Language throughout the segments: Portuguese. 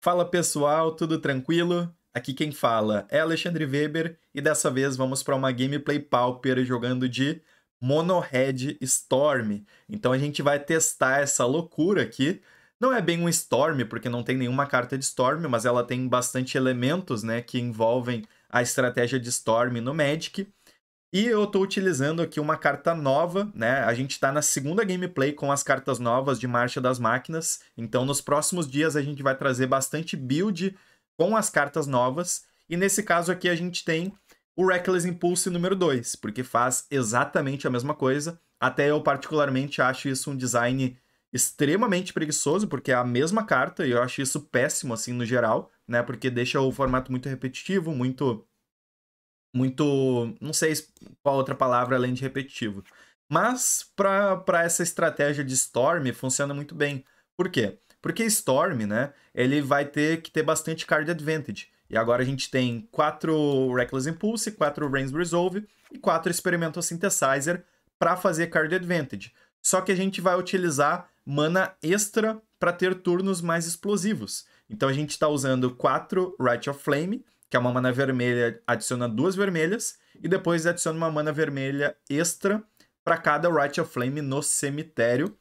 Fala pessoal, tudo tranquilo? Aqui quem fala é Alexandre Weber e dessa vez vamos para uma gameplay pauper jogando de Monohead Storm. Então a gente vai testar essa loucura aqui. Não é bem um Storm, porque não tem nenhuma carta de Storm, mas ela tem bastante elementos né, que envolvem a estratégia de Storm no Magic. E eu estou utilizando aqui uma carta nova, né? A gente está na segunda gameplay com as cartas novas de Marcha das Máquinas. Então, nos próximos dias, a gente vai trazer bastante build com as cartas novas. E nesse caso aqui, a gente tem o Reckless Impulse número 2, porque faz exatamente a mesma coisa. Até eu, particularmente, acho isso um design extremamente preguiçoso, porque é a mesma carta, e eu acho isso péssimo, assim, no geral, né? Porque deixa o formato muito repetitivo, muito muito. Não sei qual outra palavra além de repetitivo. Mas para essa estratégia de Storm funciona muito bem. Por quê? Porque Storm, né? Ele vai ter que ter bastante card advantage. E agora a gente tem 4 Reckless Impulse, 4 Rains Resolve e 4 Experimental Synthesizer para fazer card advantage. Só que a gente vai utilizar mana extra para ter turnos mais explosivos. Então a gente está usando 4 Right of Flame, que é uma mana vermelha, adiciona duas vermelhas, e depois adiciona uma mana vermelha extra para cada Right of Flame no cemitério,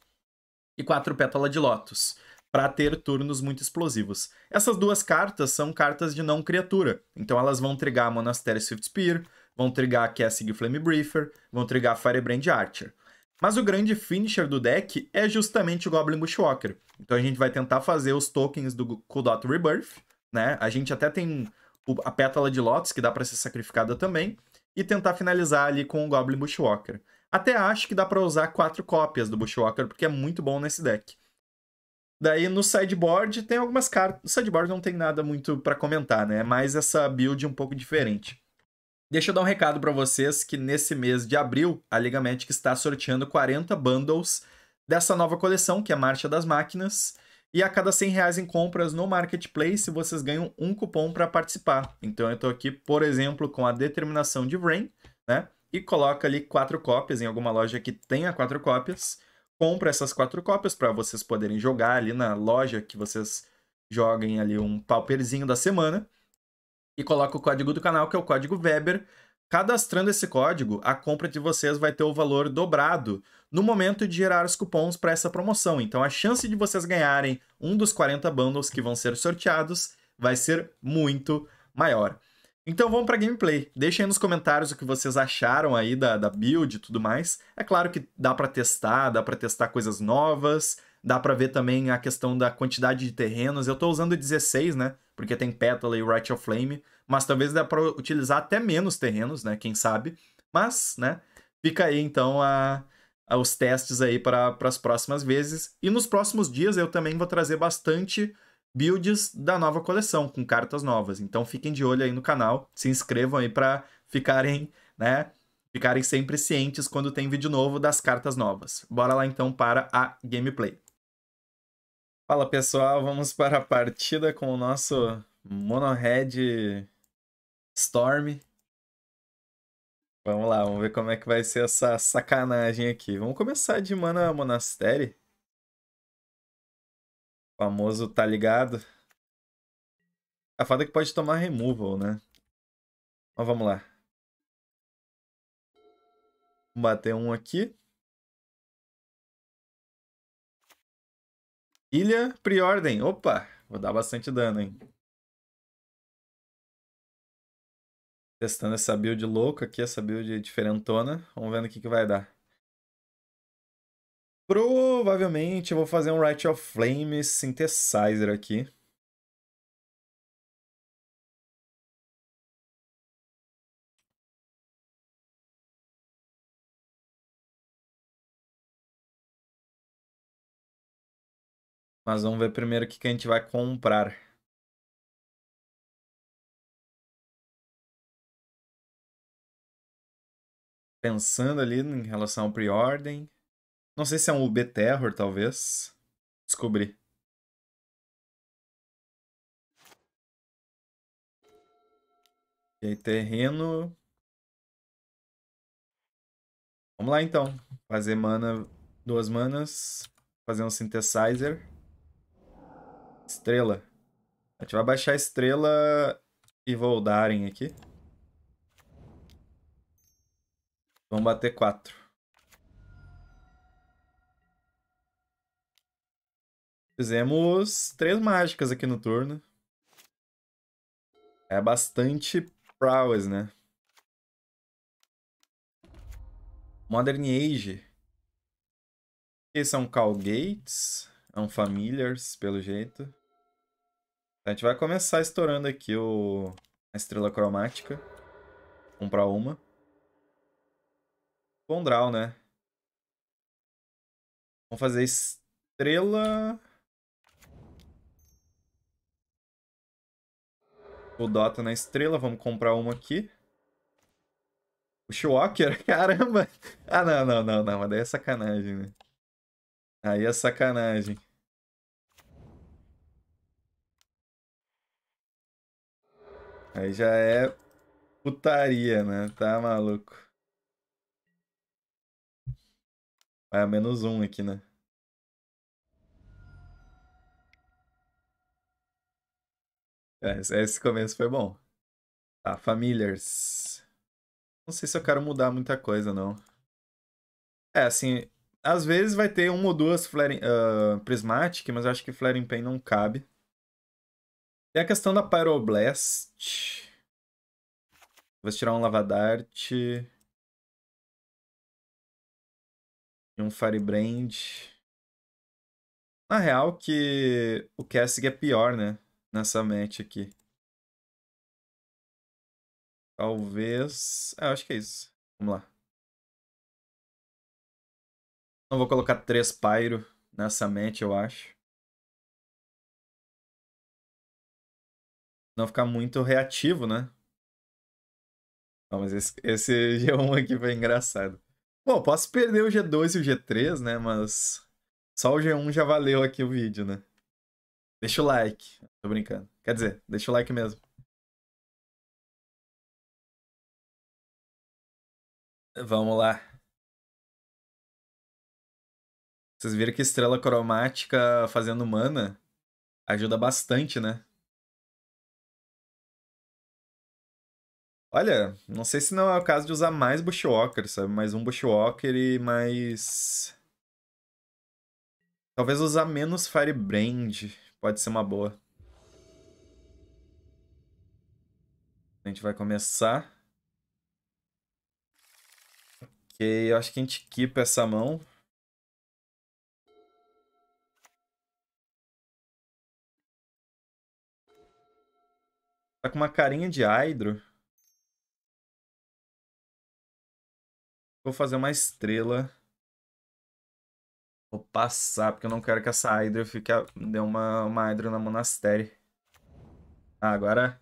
e quatro Pétala de Lotus para ter turnos muito explosivos. Essas duas cartas são cartas de não criatura, então elas vão trigar Monastério Swift Spear, vão trigar Cassie Flame Briefer, vão trigar Firebrand Archer. Mas o grande finisher do deck é justamente o Goblin Bushwalker. Então a gente vai tentar fazer os tokens do Kudot Rebirth, né? A gente até tem a pétala de Lotus, que dá para ser sacrificada também, e tentar finalizar ali com o Goblin Bushwalker. Até acho que dá para usar quatro cópias do Bushwalker, porque é muito bom nesse deck. Daí no sideboard tem algumas cartas. No sideboard não tem nada muito para comentar, né? É mais essa build um pouco diferente. Deixa eu dar um recado para vocês que nesse mês de abril a Liga Magic está sorteando 40 bundles dessa nova coleção, que é a Marcha das Máquinas. E a cada 100 reais em compras no Marketplace, vocês ganham um cupom para participar. Então eu estou aqui, por exemplo, com a determinação de Rain, né? E coloca ali quatro cópias em alguma loja que tenha quatro cópias. Compra essas quatro cópias para vocês poderem jogar ali na loja que vocês joguem ali um pauperzinho da semana. E coloca o código do canal, que é o código Weber, Cadastrando esse código, a compra de vocês vai ter o valor dobrado no momento de gerar os cupons para essa promoção. Então a chance de vocês ganharem um dos 40 bundles que vão ser sorteados vai ser muito maior. Então vamos para gameplay. Deixem aí nos comentários o que vocês acharam aí da, da build e tudo mais. É claro que dá para testar, dá para testar coisas novas, dá para ver também a questão da quantidade de terrenos. Eu estou usando 16, né? Porque tem Petal e Right of Flame mas talvez dá para utilizar até menos terrenos, né? Quem sabe. Mas, né? Fica aí então a, a os testes aí para as próximas vezes. E nos próximos dias eu também vou trazer bastante builds da nova coleção, com cartas novas. Então fiquem de olho aí no canal, se inscrevam aí para ficarem, né? Ficarem sempre cientes quando tem vídeo novo das cartas novas. Bora lá então para a gameplay. Fala pessoal, vamos para a partida com o nosso Monohead Storm. Vamos lá, vamos ver como é que vai ser essa sacanagem aqui. Vamos começar de Mana Monastério. Famoso tá ligado. A fada é que pode tomar removal, né? Mas então, vamos lá. Vamos bater um aqui. Ilha Priordem. Opa, vou dar bastante dano, hein? Testando essa build louca aqui, essa build diferentona. Vamos vendo o que, que vai dar. Provavelmente eu vou fazer um Right of Flame Synthesizer aqui. Mas vamos ver primeiro o que, que a gente vai comprar. pensando ali em relação ao pre-ordem. Não sei se é um UB Terror, talvez. Descobri. E aí, terreno. Vamos lá então. Fazer mana. Duas manas. Fazer um synthesizer. Estrela. A gente vai baixar a estrela e voltarem aqui. Vamos bater quatro. Fizemos três mágicas aqui no turno. É bastante prowess, né? Modern Age. Esse é um Call Gates. É um Familiars, pelo jeito. A gente vai começar estourando aqui o... a estrela cromática. Um pra uma. Condral, né? Vamos fazer estrela. O Dota na estrela, vamos comprar uma aqui. O Shwalker? Caramba! Ah, não, não, não, não. Mas daí é sacanagem, né? Aí é sacanagem. Aí já é putaria, né? Tá maluco. Vai é, a menos um aqui, né? É, esse começo foi bom. Tá, familiars. Não sei se eu quero mudar muita coisa, não. É, assim, às vezes vai ter uma ou duas uh, ah, Prismatic, mas eu acho que Flaring Pain não cabe. Tem a questão da Pyroblast. Vou tirar um Lavadart. e um Firebrand. Na real que o Cassig é pior, né? Nessa match aqui. Talvez... Ah, acho que é isso. Vamos lá. Não vou colocar três Pyro nessa match, eu acho. Não ficar muito reativo, né? Não, mas esse, esse G1 aqui foi engraçado. Bom, posso perder o G2 e o G3, né? Mas só o G1 já valeu aqui o vídeo, né? Deixa o like. Tô brincando. Quer dizer, deixa o like mesmo. Vamos lá. Vocês viram que estrela cromática fazendo mana ajuda bastante, né? Olha, não sei se não é o caso de usar mais Bushwalker, sabe? Mais um Bushwalker e mais... Talvez usar menos Firebrand pode ser uma boa. A gente vai começar. Ok, eu acho que a gente equipa essa mão. Tá com uma carinha de Hydro. Vou fazer uma estrela. Vou passar, porque eu não quero que essa Hydra fique... Deu uma, uma Hydra na monastério. Ah, agora...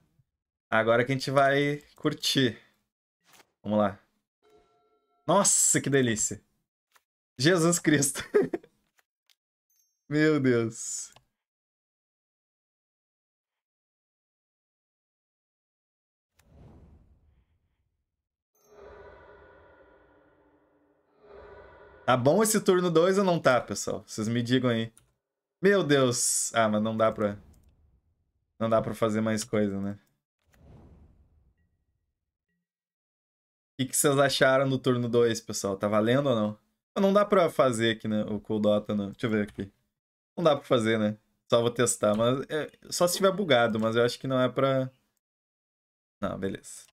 Agora que a gente vai curtir. Vamos lá. Nossa, que delícia. Jesus Cristo. Meu Deus. Tá bom esse turno 2 ou não tá, pessoal? Vocês me digam aí. Meu Deus! Ah, mas não dá pra... Não dá pra fazer mais coisa, né? O que, que vocês acharam do turno 2, pessoal? Tá valendo ou não? Não dá pra fazer aqui, né? O Coldota, Dota, não. Deixa eu ver aqui. Não dá pra fazer, né? Só vou testar, mas... É... Só se tiver bugado, mas eu acho que não é pra... Não, beleza.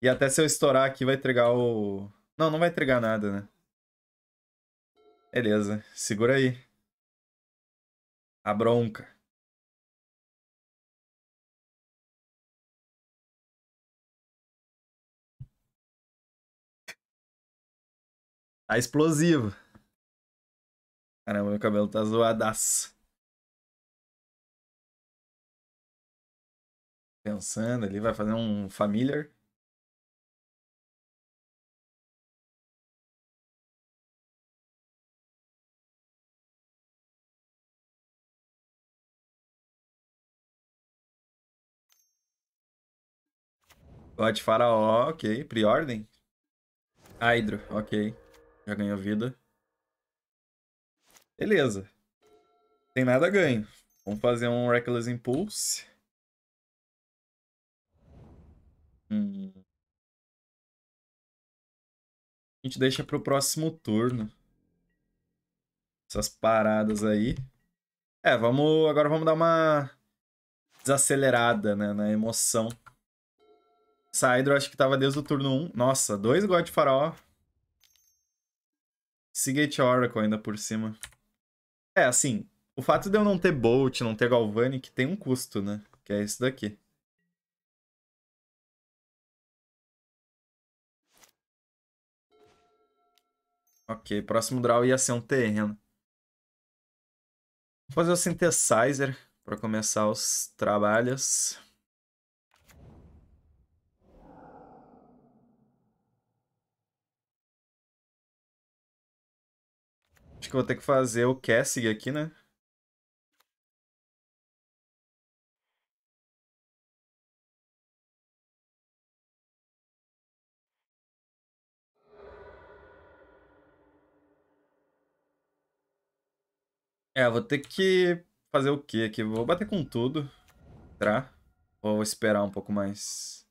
E até se eu estourar aqui, vai entregar o... Não, não vai entregar nada, né? Beleza, segura aí. A bronca. Tá explosivo. Caramba, meu cabelo tá zoadaço. Pensando ali, vai fazer um familiar. God Faraó, ok. Priordem? Ah, Hydro, ok. Já ganhou vida. Beleza. Tem nada ganho. Vamos fazer um Reckless Impulse. Hum. A gente deixa pro próximo turno. Essas paradas aí. É, vamos. Agora vamos dar uma desacelerada né, na emoção. Saidro, acho que tava desde o turno 1. Nossa, dois God Faraó. Seagate Oracle ainda por cima. É, assim, o fato de eu não ter Bolt, não ter Galvanic, tem um custo, né? Que é isso daqui. Ok, próximo draw ia ser um terreno. Vou fazer o Synthesizer para começar os trabalhos. Acho que vou ter que fazer o Cassig aqui, né? É, vou ter que fazer o quê aqui? Vou bater com tudo. Será? Vou esperar um pouco mais.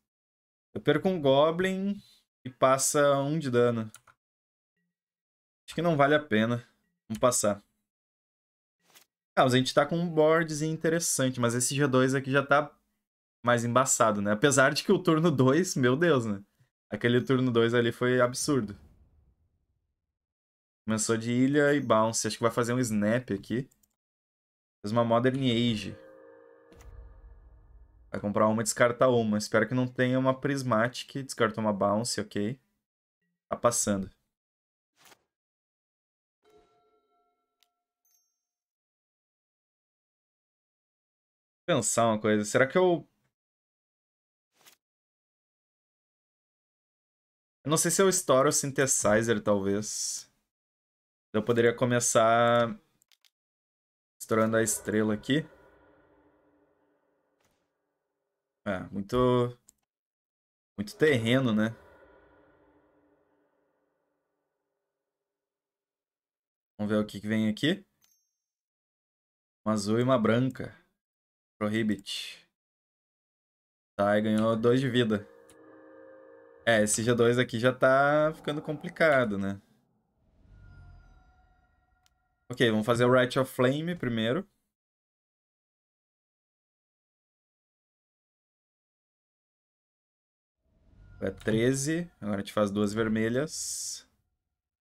Eu perco um Goblin e passa um de dano. Acho que não vale a pena. Vamos passar. Ah, a gente tá com um board interessante, mas esse G2 aqui já tá mais embaçado, né? Apesar de que o turno 2, meu Deus, né? Aquele turno 2 ali foi absurdo. Começou de ilha e bounce. Acho que vai fazer um snap aqui. Fez uma Modern Age. Vai comprar uma e descarta uma. Espero que não tenha uma Prismatic. Descartou uma bounce, ok. Tá passando. pensar uma coisa. Será que eu. Eu não sei se eu estouro o synthesizer, talvez. Eu poderia começar. Estourando a estrela aqui. É, muito. Muito terreno, né? Vamos ver o que, que vem aqui. Uma azul e uma branca. Prohibit. Tá, e ganhou 2 de vida. É, esse G2 aqui já tá ficando complicado, né? Ok, vamos fazer o Right of Flame primeiro. É 13. Agora a gente faz duas vermelhas.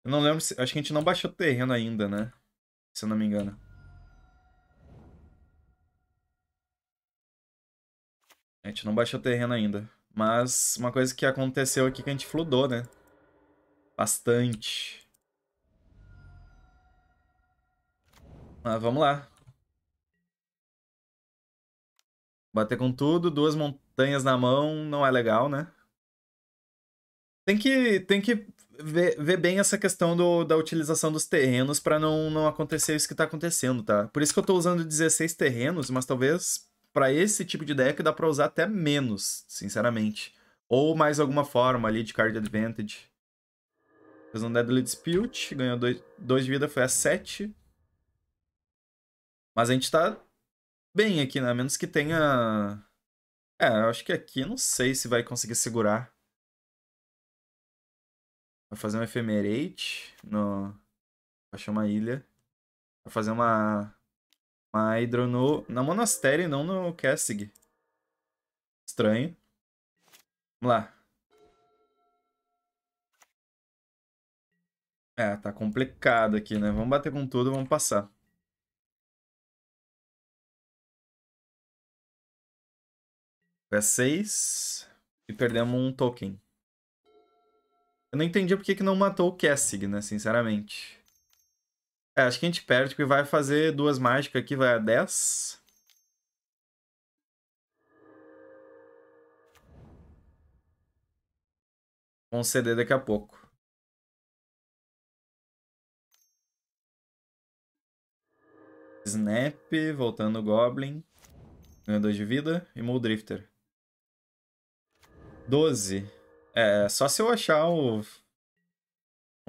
Eu não lembro se... Acho que a gente não baixou o terreno ainda, né? Se eu não me engano. gente não baixou terreno ainda. Mas uma coisa que aconteceu aqui que a gente fludou, né? Bastante. Mas vamos lá. Bater com tudo, duas montanhas na mão não é legal, né? Tem que, tem que ver, ver bem essa questão do, da utilização dos terrenos para não, não acontecer isso que tá acontecendo, tá? Por isso que eu tô usando 16 terrenos, mas talvez para esse tipo de deck dá para usar até menos, sinceramente. Ou mais alguma forma ali de card advantage. Fez um Deadly Dispute, ganhou 2 de vida, foi a 7. Mas a gente tá bem aqui, né? A menos que tenha... É, eu acho que aqui não sei se vai conseguir segurar. Vai fazer um Ephemerate no... Vai achar uma ilha. Vai fazer uma mas Hydro no, na Monastério e não no Cassig. Estranho. Vamos lá. É, tá complicado aqui, né? Vamos bater com tudo, vamos passar. Foi 6 e perdemos um token. Eu não entendi porque que não matou o Cassig, né? Sinceramente. É, acho que a gente perde porque vai fazer duas mágicas aqui, vai a 10. Vão ceder daqui a pouco. Snap, voltando o Goblin. Ganhou 2 de vida. E Mole 12. É, só se eu achar o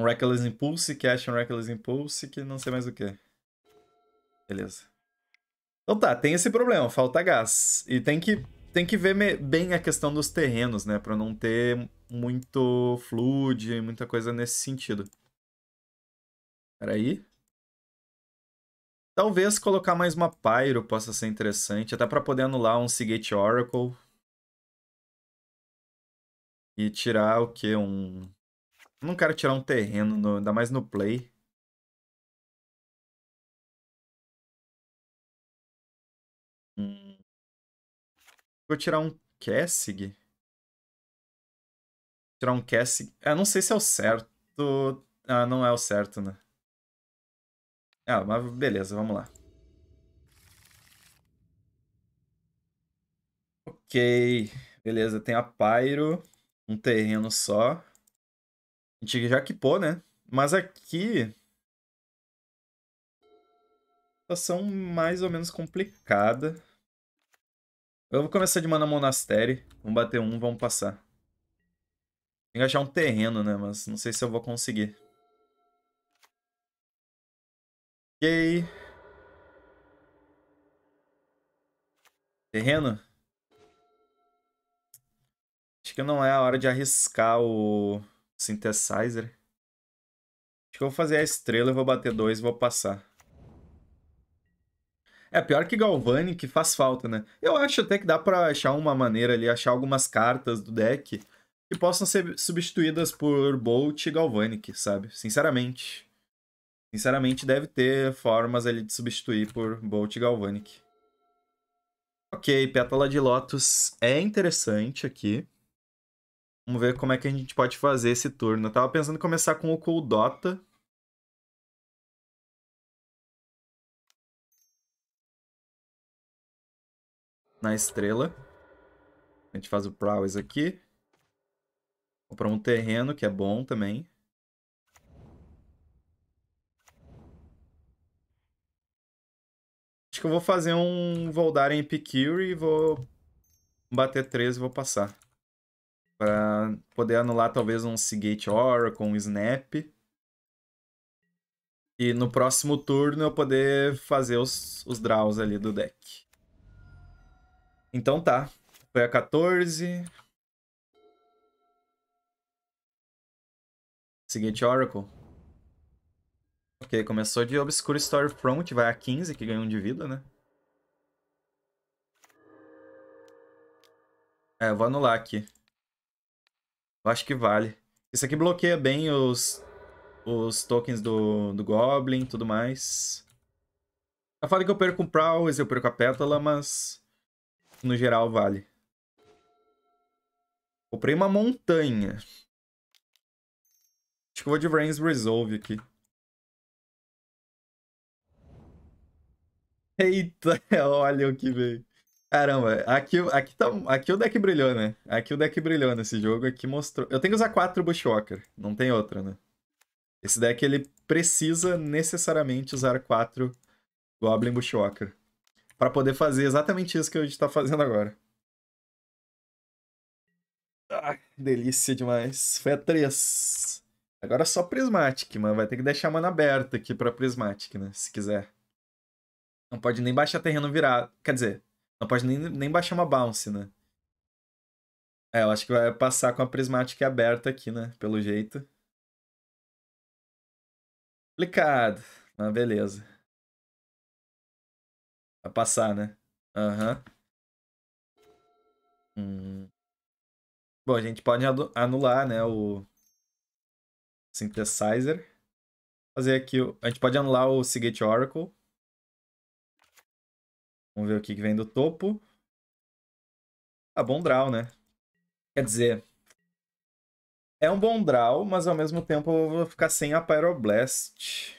um Reckless Impulse, que acha um Reckless Impulse, que não sei mais o que. Beleza. Então tá, tem esse problema, falta gás. E tem que, tem que ver bem a questão dos terrenos, né? Pra não ter muito flood, muita coisa nesse sentido. Peraí. Talvez colocar mais uma Pyro possa ser interessante, até para poder anular um Seagate Oracle. E tirar o que? Um não quero tirar um terreno, no, ainda mais no play. Hum. Vou tirar um Kessig. Tirar um Kessig. Ah, não sei se é o certo. Ah, não é o certo, né? Ah, mas beleza, vamos lá. Ok, beleza, tem a Pyro, um terreno só. A gente já equipou, né? Mas aqui... Tá Situação mais ou menos complicada. Eu vou começar de mana monastério. Vamos bater um, vamos passar. Tem que achar um terreno, né? Mas não sei se eu vou conseguir. Ok. Terreno? Acho que não é a hora de arriscar o... Synthesizer. Acho que eu vou fazer a estrela, eu vou bater dois e vou passar. É, pior que Galvani, que faz falta, né? Eu acho até que dá pra achar uma maneira ali, achar algumas cartas do deck que possam ser substituídas por Bolt e Galvanic, sabe? Sinceramente. Sinceramente, deve ter formas ali de substituir por Bolt e Galvanic. Ok, Pétala de Lotus é interessante aqui. Vamos ver como é que a gente pode fazer esse turno. Eu tava pensando em começar com o Coldota. Na estrela. A gente faz o Prowess aqui. Comprar um terreno, que é bom também. Acho que eu vou fazer um Voldaren Epicure e vou bater 13 e vou passar para poder anular talvez um Seagate Oracle, um Snap. E no próximo turno eu poder fazer os, os draws ali do deck. Então tá. Foi a 14. Seguinte Oracle. Ok, começou de Obscure Storyfront, vai a 15, que ganhou um de vida, né? É, eu vou anular aqui. Eu acho que vale. Isso aqui bloqueia bem os, os tokens do, do Goblin e tudo mais. Eu falei que eu perco o Prowess, eu perco a Pétala, mas no geral vale. Comprei uma montanha. Acho que eu vou de rains Resolve aqui. Eita, olha o que veio. Caramba, aqui, aqui, tá, aqui o deck brilhou, né? Aqui o deck brilhou nesse jogo, aqui mostrou... Eu tenho que usar quatro Bushwalker, não tem outra, né? Esse deck, ele precisa necessariamente usar quatro Goblin Bushwalker para poder fazer exatamente isso que a gente tá fazendo agora. Ah, delícia demais. Foi a 3. Agora é só Prismatic, mano. Vai ter que deixar a mana aberta aqui pra Prismatic, né? Se quiser. Não pode nem baixar terreno virado. Quer dizer, não pode nem, nem baixar uma bounce, né? É, eu acho que vai passar com a prismática aberta aqui, né? Pelo jeito. Complicado. Mas ah, beleza. Vai passar, né? Aham. Uhum. Hum. Bom, a gente pode anular, né, o Synthesizer. Fazer aqui, o... a gente pode anular o Seagate Oracle. Vamos ver o que vem do topo. Ah, bom draw, né? Quer dizer, é um bom draw, mas ao mesmo tempo eu vou ficar sem a Pyroblast.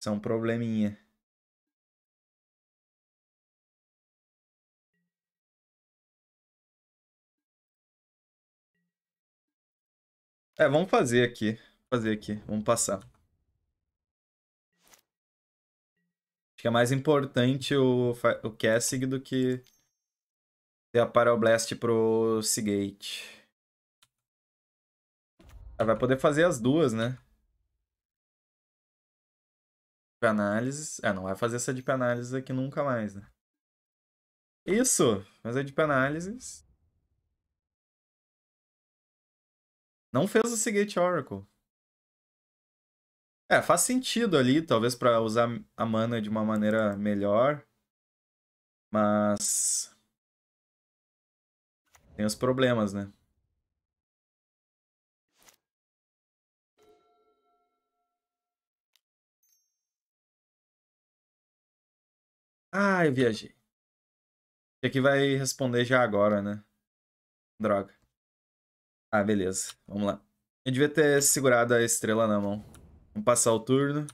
Isso é um probleminha. É, vamos fazer aqui. Fazer aqui, vamos passar. Acho que é mais importante o, o Cassig do que ter a Pyroblast pro Seagate. Ela ah, vai poder fazer as duas, né? Deep Analysis. Ah, é, não vai fazer essa Deep análise aqui nunca mais, né? Isso! Mas a Deep análise. Não fez o Seagate Oracle. É, faz sentido ali, talvez para usar a mana de uma maneira melhor. Mas. Tem os problemas, né? Ah, eu viajei. Esse aqui vai responder já agora, né? Droga. Ah, beleza. Vamos lá. Eu devia ter segurado a estrela na mão. Vamos passar o turno.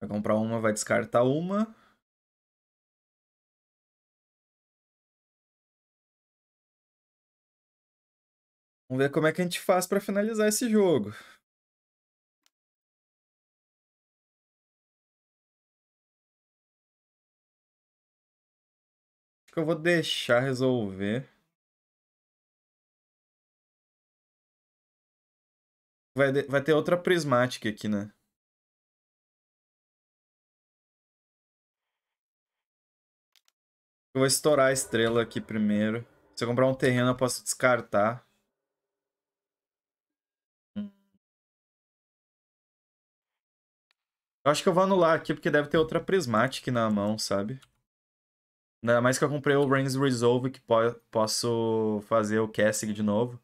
Vai comprar uma, vai descartar uma. Vamos ver como é que a gente faz para finalizar esse jogo. que eu vou deixar resolver. Vai, de... vai ter outra prismática aqui, né? Eu vou estourar a estrela aqui primeiro. Se eu comprar um terreno, eu posso descartar. Eu acho que eu vou anular aqui, porque deve ter outra prismática na mão, sabe? Ainda mais que eu comprei o Rain's Resolve, que po posso fazer o Cassig de novo.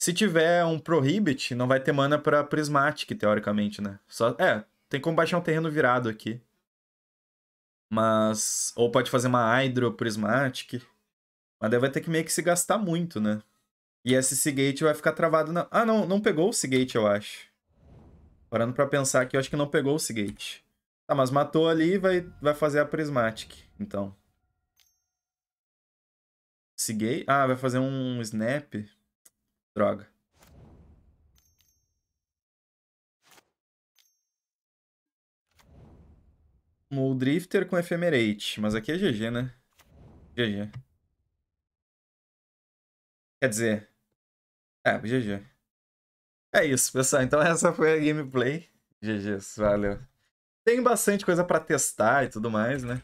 Se tiver um Prohibit, não vai ter mana pra Prismatic, teoricamente, né? Só, é, tem como baixar um terreno virado aqui. Mas. Ou pode fazer uma Hydro Prismatic. Mas daí vai ter que meio que se gastar muito, né? E esse Seagate vai ficar travado na. Ah, não, não pegou o Seagate, eu acho. Parando pra pensar aqui, eu acho que não pegou o Seagate. Tá, mas matou ali e vai, vai fazer a Prismatic, então. Sigei. Ah, vai fazer um snap. Droga. O Drifter com Ephemerate. Mas aqui é GG, né? GG. Quer dizer... É, GG. É isso, pessoal. Então essa foi a gameplay. GG, valeu. Tem bastante coisa para testar e tudo mais, né?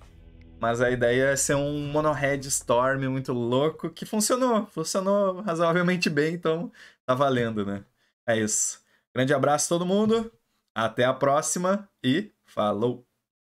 Mas a ideia é ser um monohead storm muito louco que funcionou. Funcionou razoavelmente bem, então tá valendo, né? É isso. Grande abraço a todo mundo. Até a próxima e falou!